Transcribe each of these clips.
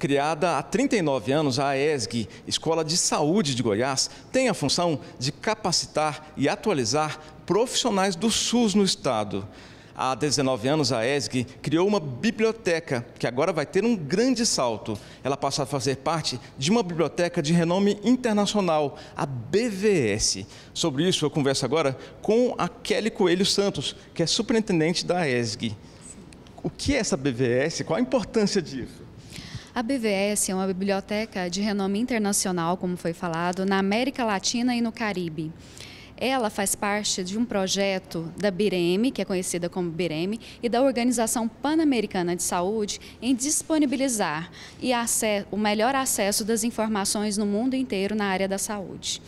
Criada há 39 anos, a ESG, Escola de Saúde de Goiás, tem a função de capacitar e atualizar profissionais do SUS no estado. Há 19 anos, a ESG criou uma biblioteca que agora vai ter um grande salto. Ela passa a fazer parte de uma biblioteca de renome internacional, a BVS. Sobre isso, eu converso agora com a Kelly Coelho Santos, que é superintendente da ESG. O que é essa BVS? Qual a importância disso? A BVS é uma biblioteca de renome internacional, como foi falado, na América Latina e no Caribe. Ela faz parte de um projeto da BIREM, que é conhecida como BIREM, e da Organização Pan-Americana de Saúde em disponibilizar e o melhor acesso das informações no mundo inteiro na área da saúde.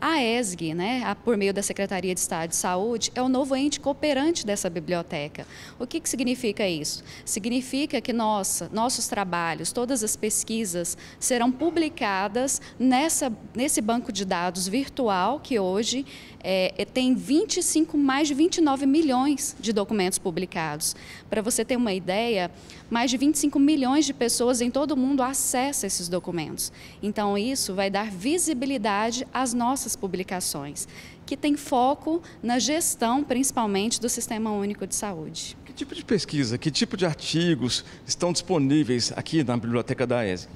A ESG, né, por meio da Secretaria de Estado de Saúde, é o novo ente cooperante dessa biblioteca. O que, que significa isso? Significa que nossa, nossos trabalhos, todas as pesquisas serão publicadas nessa, nesse banco de dados virtual que hoje é, é tem 25, mais de 29 milhões de documentos publicados. Para você ter uma ideia, mais de 25 milhões de pessoas em todo o mundo acessam esses documentos. Então, isso vai dar visibilidade às nossas publicações, que tem foco na gestão, principalmente, do Sistema Único de Saúde. Que tipo de pesquisa, que tipo de artigos estão disponíveis aqui na biblioteca da ESE?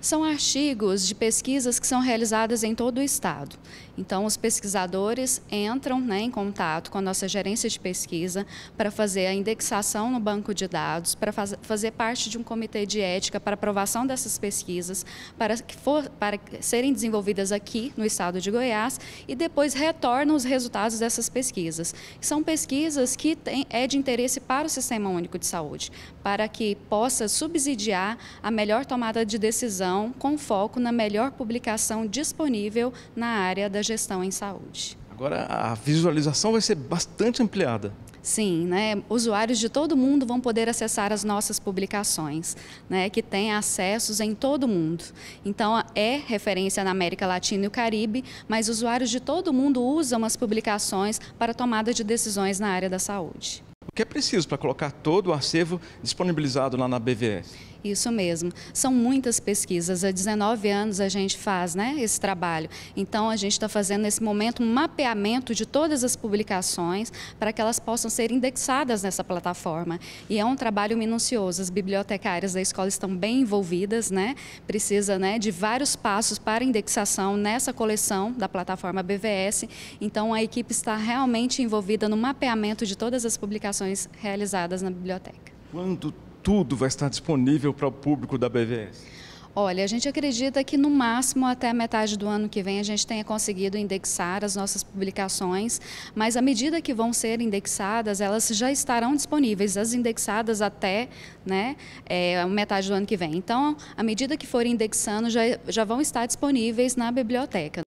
são artigos de pesquisas que são realizadas em todo o estado. Então, os pesquisadores entram né, em contato com a nossa gerência de pesquisa para fazer a indexação no banco de dados, para faz, fazer parte de um comitê de ética para aprovação dessas pesquisas, para, que for, para serem desenvolvidas aqui no estado de Goiás e depois retornam os resultados dessas pesquisas. São pesquisas que tem, é de interesse para o Sistema Único de Saúde, para que possa subsidiar a melhor tomada de decisão gestão com foco na melhor publicação disponível na área da gestão em saúde. Agora a visualização vai ser bastante ampliada. Sim, né? usuários de todo mundo vão poder acessar as nossas publicações, né? que têm acessos em todo o mundo. Então, é referência na América Latina e o Caribe, mas usuários de todo mundo usam as publicações para tomada de decisões na área da saúde. O que é preciso para colocar todo o acervo disponibilizado lá na BVS? Isso mesmo. São muitas pesquisas. Há 19 anos a gente faz né, esse trabalho. Então, a gente está fazendo nesse momento um mapeamento de todas as publicações para que elas possam ser indexadas nessa plataforma. E é um trabalho minucioso. As bibliotecárias da escola estão bem envolvidas, né? precisa né, de vários passos para indexação nessa coleção da plataforma BVS. Então, a equipe está realmente envolvida no mapeamento de todas as publicações realizadas na biblioteca. Quanto tudo vai estar disponível para o público da BVS? Olha, a gente acredita que no máximo até metade do ano que vem a gente tenha conseguido indexar as nossas publicações, mas à medida que vão ser indexadas, elas já estarão disponíveis, as indexadas até né, é, metade do ano que vem. Então, à medida que forem indexando, já, já vão estar disponíveis na biblioteca.